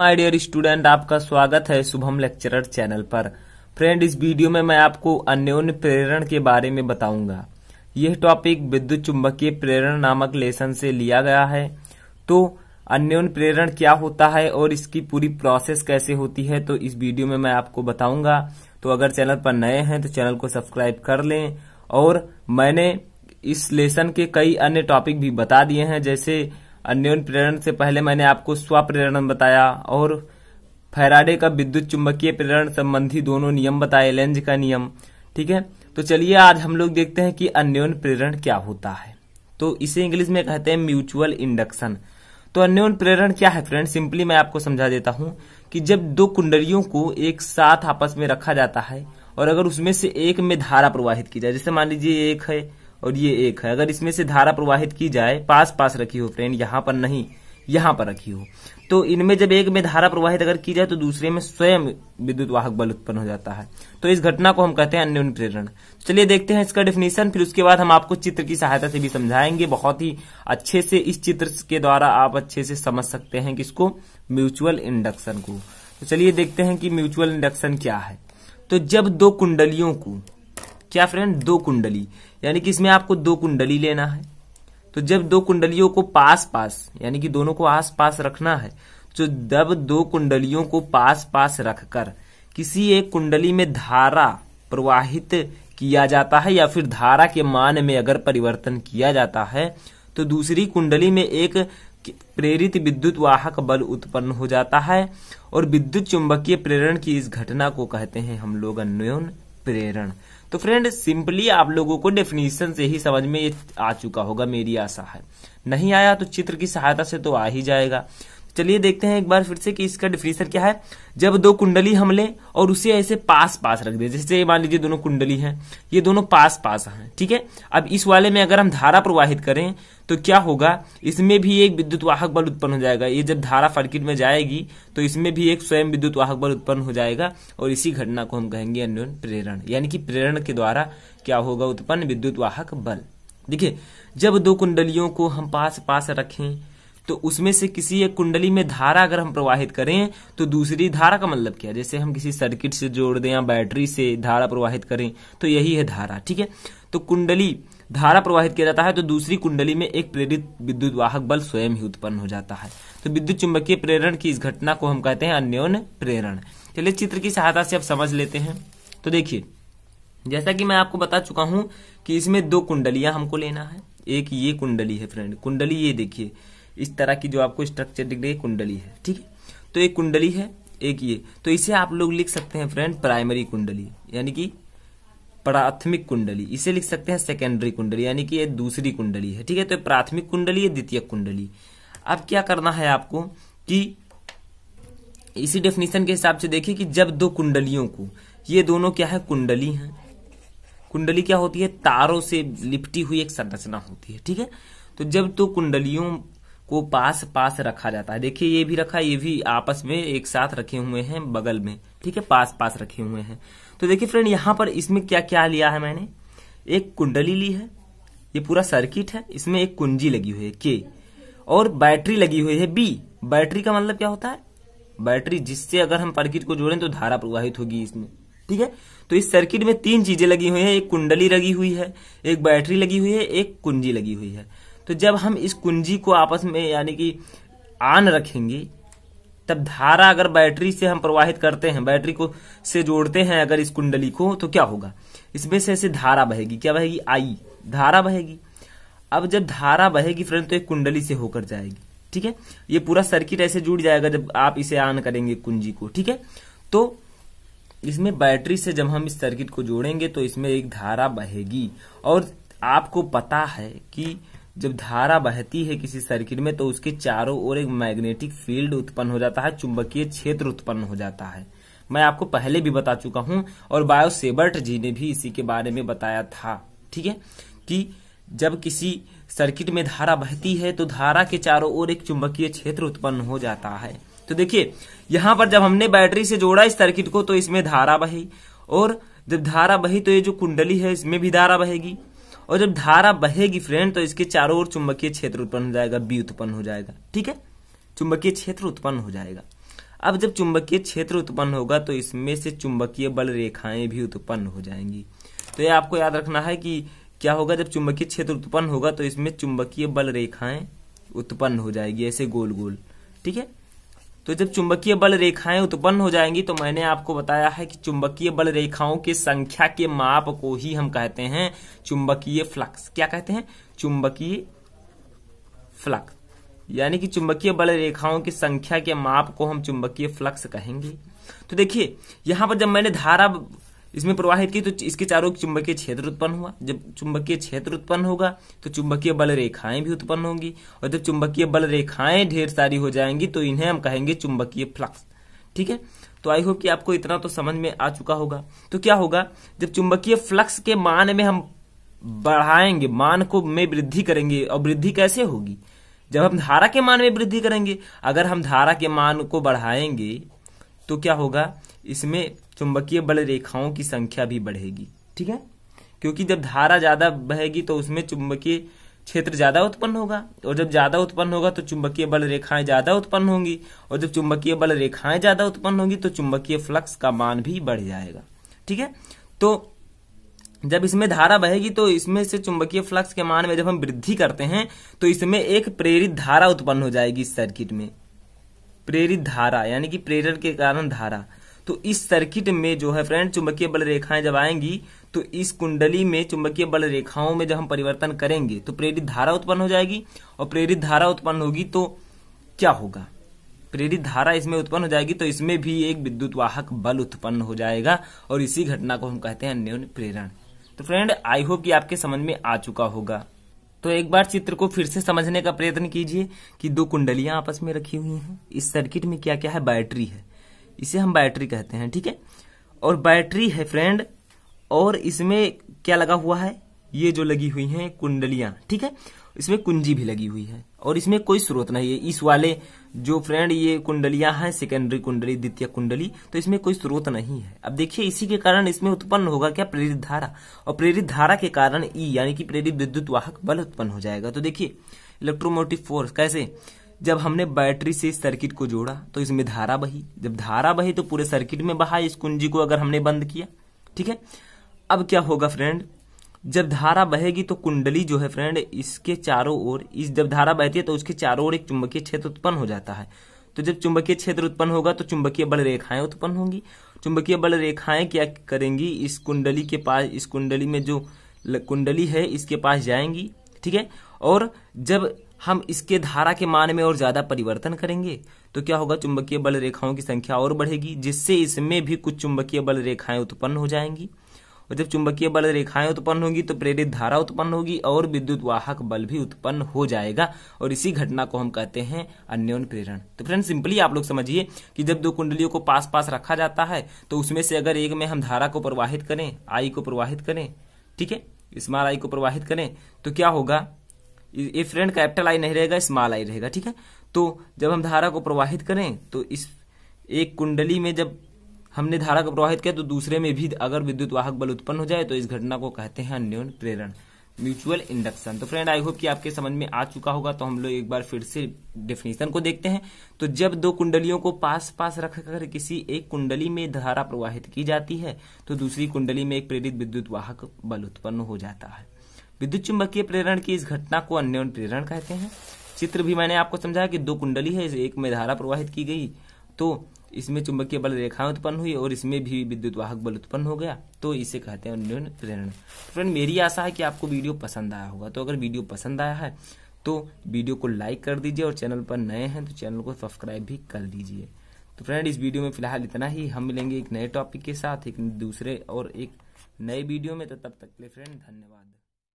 my dear student आपका स्वागत है शुभम लेक्चरर चैनल पर फ्रेंड इस वीडियो में मैं आपको अन्योन्य प्रेरण के बारे में बताऊंगा यह टॉपिक विद्युत चुंबकीय प्रेरण नामक लेसन से लिया गया है तो अन्योन प्रेरण क्या होता है और इसकी पूरी प्रोसेस कैसे होती है तो इस वीडियो में मैं आपको बताऊंगा तो अगर चैनल पर नए हैं तो चैनल को सब्सक्राइब कर लें और मैंने इस लेसन के कई अन्य टॉपिक भी बता दिए हैं जैसे अन्योन प्रेरण से पहले मैंने आपको स्व प्रेरण बताया और फैराडे का विद्युत चुंबकीय प्रेरण संबंधी दोनों नियम बताए लेंज का नियम ठीक है तो चलिए आज हम लोग देखते हैं कि अन्योन प्रेरण क्या होता है तो इसे इंग्लिश में कहते हैं म्यूचुअल इंडक्शन तो अन्योन प्रेरण क्या है फ्रेंड सिंपली मैं आपको समझा देता हूँ कि जब दो कुंडलियों को एक साथ आपस में रखा जाता है और अगर उसमें से एक में धारा प्रवाहित की जाए जैसे मान लीजिए एक है और ये एक है अगर इसमें से धारा प्रवाहित की जाए पास पास रखी हो फ्रेंड यहां पर नहीं यहां पर रखी हो तो इनमें जब एक में धारा प्रवाहित अगर की जाए तो दूसरे में स्वयं विद्युत वाहक बल उत्पन्न हो जाता है तो इस घटना को हम कहते हैं अन्य प्रेरण तो चलिए देखते हैं इसका डेफिनेशन फिर उसके बाद हम आपको चित्र की सहायता से भी समझाएंगे बहुत ही अच्छे से इस चित्र के द्वारा आप अच्छे से समझ सकते हैं किसको म्यूचुअल इंडक्शन को तो चलिए देखते हैं कि म्यूचुअल इंडक्शन क्या है तो जब दो कुंडलियों को क्या फ्रेंड दो कुंडली यानी कि इसमें आपको दो कुंडली लेना है तो जब दो कुंडलियों को पास पास यानी कि दोनों को आस पास रखना है तो जब दो कुंडलियों को पास पास रखकर किसी एक कुंडली में धारा प्रवाहित किया जाता है या फिर धारा के मान में अगर परिवर्तन किया जाता है तो दूसरी कुंडली में एक प्रेरित विद्युत वाहक बल उत्पन्न हो जाता है और विद्युत चुंबकीय प्रेरण की इस घटना को कहते हैं हम लोग अन्योन प्रेरण तो फ्रेंड सिंपली आप लोगों को डेफिनेशन से ही समझ में ये आ चुका होगा मेरी आशा है नहीं आया तो चित्र की सहायता से तो आ ही जाएगा चलिए देखते हैं एक बार फिर से कि इसका डिफिनेशन क्या है जब दो कुंडली हम लें और उसे ऐसे पास पास रख दे जैसे मान लीजिए दोनों कुंडली हैं ये दोनों पास पास हैं ठीक है अब इस वाले में अगर हम धारा प्रवाहित करें तो क्या होगा इसमें भी एक विद्युत वाहक बल उत्पन्न हो जाएगा ये जब धारा सर्किट में जाएगी तो इसमें भी एक स्वयं विद्युत वाहक बल उत्पन्न हो जाएगा और इसी घटना को हम कहेंगे अन्योन प्रेरण यानी कि प्रेरण के द्वारा क्या होगा उत्पन्न विद्युत वाहक बल देखिये जब दो कुंडलियों को हम पास पास रखें तो उसमें से किसी एक कुंडली में धारा अगर हम प्रवाहित करें तो दूसरी धारा का मतलब क्या जैसे हम किसी सर्किट से जोड़ दें या बैटरी से धारा प्रवाहित करें तो यही है धारा ठीक है तो कुंडली धारा प्रवाहित किया जाता है तो दूसरी कुंडली में एक प्रेरित विद्युत वाहक बल स्वयं ही उत्पन्न हो जाता है तो विद्युत चुंबकीय प्रेरण की इस घटना को हम कहते हैं अन्योन प्रेरण चलिए चित्र की सहायता से आप समझ लेते हैं तो देखिए जैसा कि मैं आपको बता चुका हूं कि इसमें दो कुंडलियां हमको लेना है एक ये कुंडली है फ्रेंड कुंडली ये देखिए इस तरह की जो आपको स्ट्रक्चर दिख रही है कुंडली है ठीक है तो एक कुंडली है एक ये तो इसे आप लोग लिख सकते हैं फ्रेंड प्राइमरी कुंडली यानी कि प्राथमिक कुंडली इसे लिख सकते हैं सेकेंडरी कुंडली यानी कि ये दूसरी कुंडली है ठीक है तो प्राथमिक कुंडली है द्वितीय कुंडली अब क्या करना है आपको कि इसी डेफिनेशन के हिसाब से देखिए कि जब दो कुंडलियों को ये दोनों क्या है कुंडली है कुंडली क्या होती है तारों से लिपटी हुई एक संरचना होती है ठीक है तो जब दो तो कुंडलियों को पास पास रखा जाता है देखिए ये भी रखा ये भी आपस में एक साथ रखे हुए हैं बगल में ठीक है पास पास रखे हुए हैं तो देखिए फ्रेंड यहां पर इसमें क्या क्या लिया है मैंने एक कुंडली ली है ये पूरा सर्किट है इसमें एक कुंजी लगी हुई है के और बैटरी लगी हुई है बी बैटरी का मतलब क्या होता है बैटरी जिससे अगर हम सर्किट को जोड़ें तो धारा प्रवाहित होगी इसमें ठीक है तो इस सर्किट में तीन चीजें लगी हुई है एक कुंडली लगी हुई है एक बैटरी लगी हुई है एक कुंजी लगी हुई है तो जब हम इस कुंजी को आपस में यानी कि आन रखेंगे तब धारा अगर बैटरी से हम प्रवाहित करते हैं बैटरी को से जोड़ते हैं अगर इस कुंडली को तो क्या होगा इसमें से ऐसे धारा बहेगी क्या बहेगी आई धारा बहेगी अब जब धारा बहेगी फ्रेंड तो एक कुंडली से होकर जाएगी ठीक है ये पूरा सर्किट ऐसे जुड़ जाएगा जब आप इसे ऑन करेंगे कुंजी को ठीक है तो इसमें बैटरी से जब हम इस सर्किट को जोड़ेंगे तो इसमें एक धारा बहेगी और आपको पता है कि जब धारा बहती है किसी सर्किट में तो उसके चारों ओर एक मैग्नेटिक फील्ड उत्पन्न हो जाता है चुंबकीय क्षेत्र उत्पन्न हो जाता है मैं आपको पहले भी बता चुका हूं और बायोसेबर्ट जी ने भी इसी के बारे में बताया था ठीक है कि जब किसी सर्किट में धारा बहती है तो धारा के चारों ओर एक चुंबकीय क्षेत्र उत्पन्न हो जाता है तो देखिए यहां पर जब हमने बैटरी से जोड़ा इस सर्किट को तो इसमें धारा बही और जब धारा बही तो ये जो कुंडली है इसमें भी धारा बहेगी और जब धारा बहेगी फ्रेंड तो इसके चारों ओर चुंबकीय क्षेत्र उत्पन्न हो जाएगा बी उत्पन्न हो जाएगा ठीक है चुंबकीय क्षेत्र उत्पन्न हो जाएगा अब जब चुंबकीय क्षेत्र उत्पन्न होगा तो इसमें से चुंबकीय बल रेखाएं भी उत्पन्न हो जाएंगी तो ये आपको याद रखना है कि क्या होगा जब चुंबकीय क्षेत्र उत्पन्न होगा तो इसमें चुंबकीय बल रेखाएं उत्पन्न हो जाएगी ऐसे गोल गोल ठीक है तो जब चुंबकीय बल रेखाएं उत्पन्न हो जाएंगी तो मैंने आपको बताया है कि चुंबकीय बल रेखाओं की संख्या के माप को ही हम कहते हैं चुंबकीय फ्लक्स क्या कहते हैं चुंबकीय फ्लक्स यानी कि चुंबकीय बल रेखाओं की संख्या के माप को हम चुंबकीय फ्लक्स कहेंगे तो देखिए यहां पर जब मैंने धारा इसमें प्रवाहित की तो इसके चारों चुंबकीय क्षेत्र उत्पन्न हुआ जब चुंबकीय क्षेत्र उत्पन्न होगा तो चुंबकीय बल रेखाएं भी उत्पन्न होंगी और जब चुंबकीय बल रेखाएं ढेर सारी हो जाएंगी तो इन्हें हम कहेंगे चुंबकीय फ्लक्स ठीक है तो आई होप कि आपको इतना तो समझ में आ चुका होगा तो क्या होगा जब चुंबकीय फ्लक्स के मान में हम बढ़ाएंगे मान को में वृद्धि करेंगे और वृद्धि कैसे होगी जब हम धारा के मान में वृद्धि करेंगे अगर हम धारा के मान को बढ़ाएंगे तो क्या होगा इसमें चुंबकीय बल रेखाओं की संख्या भी बढ़ेगी ठीक है क्योंकि जब धारा ज्यादा बहेगी तो उसमें चुंबकीय क्षेत्र ज्यादा उत्पन्न होगा और जब ज्यादा उत्पन्न होगा तो चुंबकीय बल रेखाएं ज्यादा उत्पन्न होंगी और जब चुंबकीय बल रेखाएं ज्यादा उत्पन्न होंगी तो चुंबकीय फ्लक्स का मान भी बढ़ जाएगा ठीक है तो जब इसमें धारा बहेगी तो इसमें से चुंबकीय फ्लक्स के मान में जब हम वृद्धि करते हैं तो इसमें एक प्रेरित धारा उत्पन्न हो जाएगी इस सर्किट में प्रेरित धारा यानी कि प्रेरण के कारण धारा तो इस सर्किट में जो है फ्रेंड चुंबकीय बल रेखाएं जब आएंगी तो इस कुंडली में चुंबकीय बल रेखाओं में जब हम परिवर्तन करेंगे तो प्रेरित धारा उत्पन्न हो जाएगी और प्रेरित धारा उत्पन्न होगी तो क्या होगा प्रेरित धारा इसमें उत्पन्न हो जाएगी तो इसमें भी एक विद्युत वाहक बल उत्पन्न हो जाएगा और इसी घटना को हम कहते हैं अन्योन्य प्रेरण तो फ्रेंड आई होप कि आपके समझ में आ चुका होगा तो एक बार चित्र को फिर से समझने का प्रयत्न कीजिए कि दो कुंडलियां आपस में रखी हुई हैं इस सर्किट में क्या क्या है बैटरी है इसे हम बैटरी कहते हैं ठीक है और बैटरी है फ्रेंड और इसमें क्या लगा हुआ है ये जो लगी हुई है कुंडलियां ठीक है इसमें कुंजी भी लगी हुई है और इसमें कोई स्रोत नहीं है इस वाले जो फ्रेंड ये कुंडलियां हैं सेकेंडरी कुंडली द्वितीय कुंडली तो इसमें कोई स्रोत नहीं है अब देखिए इसी के कारण इसमें उत्पन्न होगा क्या प्रेरित धारा और प्रेरित धारा के कारण ई e, यानी कि प्रेरित विद्युत वाहक बल उत्पन्न हो जाएगा तो देखिए इलेक्ट्रोमोटिव फोर्स कैसे जब हमने बैटरी से इस सर्किट को जोड़ा तो इसमें धारा बही जब धारा बही तो पूरे सर्किट में बहा इस कुंजी को अगर हमने बंद किया ठीक है अब क्या होगा फ्रेंड जब धारा बहेगी तो कुंडली जो है फ्रेंड इसके चारों ओर इस जब धारा बहती है तो उसके चारों ओर एक चुंबकीय क्षेत्र उत्पन्न हो जाता है तो जब चुंबकीय क्षेत्र उत्पन्न होगा तो चुंबकीय बल रेखाएं उत्पन्न होंगी चुंबकीय बल रेखाएं क्या करेंगी इस कुंडली के पास इस कुंडली में जो कुंडली है इसके पास जाएंगी ठीक है और जब हम इसके धारा के मान में और ज्यादा परिवर्तन करेंगे तो क्या होगा चुंबकीय बल रेखाओं की संख्या और बढ़ेगी जिससे इसमें भी कुछ चुंबकीय बल रेखाएं उत्पन्न हो जाएंगी और जब चुंबकीय बल रेखाएं उत्पन्न होंगी तो प्रेरित धारा उत्पन्न होगी और विद्युत वाहक बल भी उत्पन्न हो जाएगा और इसी घटना को हम कहते हैं अन्योन प्रेरण तो फ्रेंड सिंपली आप लोग समझिए कि जब दो कुंडलियों को पास पास रखा जाता है तो उसमें से अगर एक में हम धारा को प्रवाहित करें आई को प्रवाहित करें ठीक है स्मार आई को प्रवाहित करें तो क्या होगा ये फ्रेंड कैपिटल आई नहीं रहेगा स्मॉल आई रहेगा ठीक है तो जब हम धारा को प्रवाहित करें तो इस एक कुंडली में जब हमने धारा को प्रवाहित किया तो दूसरे में भी अगर विद्युत वाहक बल उत्पन्न हो जाए तो इस घटना को कहते हैं अन्योन प्रेरण म्यूचुअल इंडक्शन तो फ्रेंड आई होप कि आपके समझ में आ चुका होगा तो हम लोग एक बार फिर से डेफिनेशन को देखते हैं तो जब दो कुंडलियों को पास पास रखकर किसी एक कुंडली में धारा प्रवाहित की जाती है तो दूसरी कुंडली में एक प्रेरित विद्युत वाहक बल उत्पन्न हो जाता है विद्युत चुंबकीय प्रेरण की इस घटना को अन्योन प्रेरण कहते हैं चित्र भी मैंने आपको समझाया कि दो कुंडली है एक में धारा प्रवाहित की गई तो इसमें चुंबकीय बल रेखाएं उत्पन्न हुई और इसमें भी विद्युत वाहक बल उत्पन्न हो गया तो इसे कहते हैं अन्योन प्रेरण फ्रेंड मेरी आशा है कि आपको वीडियो पसंद आया होगा तो अगर वीडियो पसंद आया है तो वीडियो को लाइक कर दीजिए और चैनल पर नए हैं तो चैनल को सब्सक्राइब भी कर दीजिए तो फ्रेंड इस वीडियो में फिलहाल इतना ही हम मिलेंगे एक नए टॉपिक के साथ एक दूसरे और एक नए वीडियो में तो तब तक के लिए फ्रेंड धन्यवाद